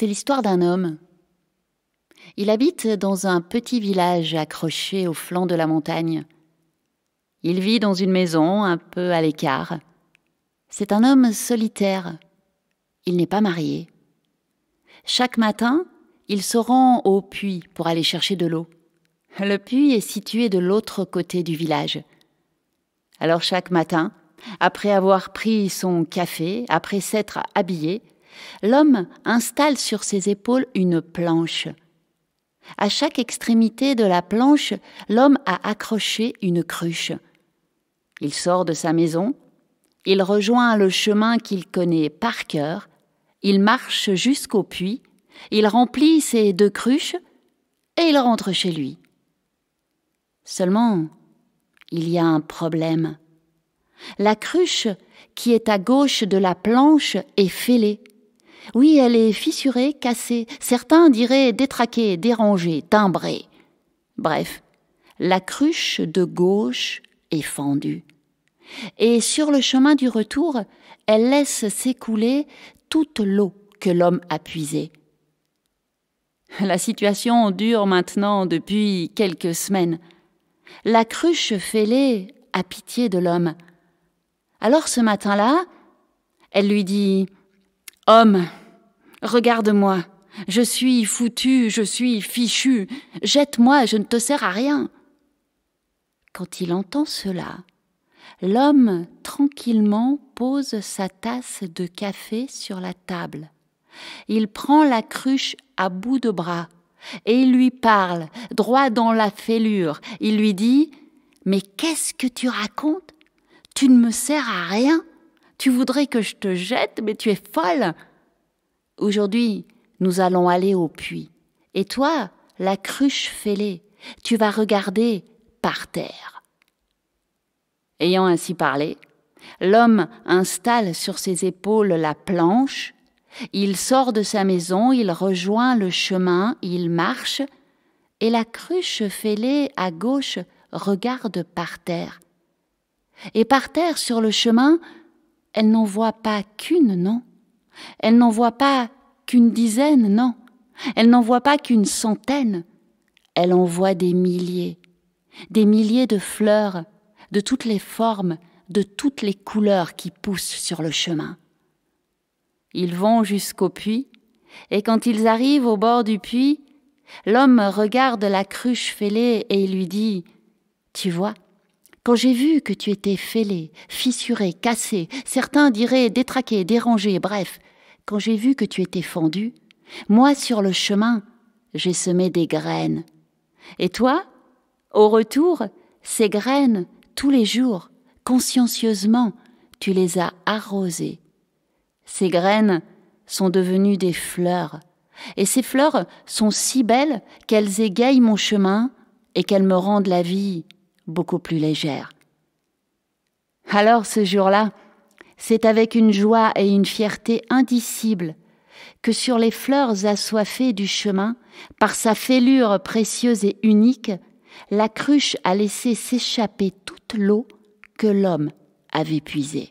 C'est l'histoire d'un homme. Il habite dans un petit village accroché au flanc de la montagne. Il vit dans une maison un peu à l'écart. C'est un homme solitaire. Il n'est pas marié. Chaque matin, il se rend au puits pour aller chercher de l'eau. Le puits est situé de l'autre côté du village. Alors chaque matin, après avoir pris son café, après s'être habillé, L'homme installe sur ses épaules une planche. À chaque extrémité de la planche, l'homme a accroché une cruche. Il sort de sa maison, il rejoint le chemin qu'il connaît par cœur, il marche jusqu'au puits, il remplit ses deux cruches et il rentre chez lui. Seulement, il y a un problème. La cruche qui est à gauche de la planche est fêlée. Oui, elle est fissurée, cassée, certains diraient détraquée, dérangée, timbrée. Bref, la cruche de gauche est fendue. Et sur le chemin du retour, elle laisse s'écouler toute l'eau que l'homme a puisée. La situation dure maintenant depuis quelques semaines. La cruche fêlée a pitié de l'homme. Alors ce matin-là, elle lui dit Homme, Regarde-moi. Je suis foutu, je suis fichu. Jette-moi, je ne te sers à rien. Quand il entend cela, l'homme tranquillement pose sa tasse de café sur la table. Il prend la cruche à bout de bras et il lui parle droit dans la fêlure. Il lui dit Mais qu'est-ce que tu racontes Tu ne me sers à rien. Tu voudrais que je te jette, mais tu es folle. Aujourd'hui, nous allons aller au puits. Et toi, la cruche fêlée, tu vas regarder par terre. Ayant ainsi parlé, l'homme installe sur ses épaules la planche, il sort de sa maison, il rejoint le chemin, il marche, et la cruche fêlée à gauche regarde par terre. Et par terre sur le chemin, elle n'en voit pas qu'une, non elle n'en voit pas qu'une dizaine, non. Elle n'en voit pas qu'une centaine. Elle en voit des milliers. Des milliers de fleurs, de toutes les formes, de toutes les couleurs qui poussent sur le chemin. Ils vont jusqu'au puits, et quand ils arrivent au bord du puits, l'homme regarde la cruche fêlée et il lui dit Tu vois, quand j'ai vu que tu étais fêlée, fissurée, cassée, certains diraient détraqué, dérangé, bref, quand j'ai vu que tu étais fendu, moi sur le chemin, j'ai semé des graines. Et toi, au retour, ces graines, tous les jours, consciencieusement, tu les as arrosées. Ces graines sont devenues des fleurs, et ces fleurs sont si belles qu'elles égayent mon chemin et qu'elles me rendent la vie beaucoup plus légère. Alors ce jour-là, c'est avec une joie et une fierté indicibles que sur les fleurs assoiffées du chemin, par sa fêlure précieuse et unique, la cruche a laissé s'échapper toute l'eau que l'homme avait puisée.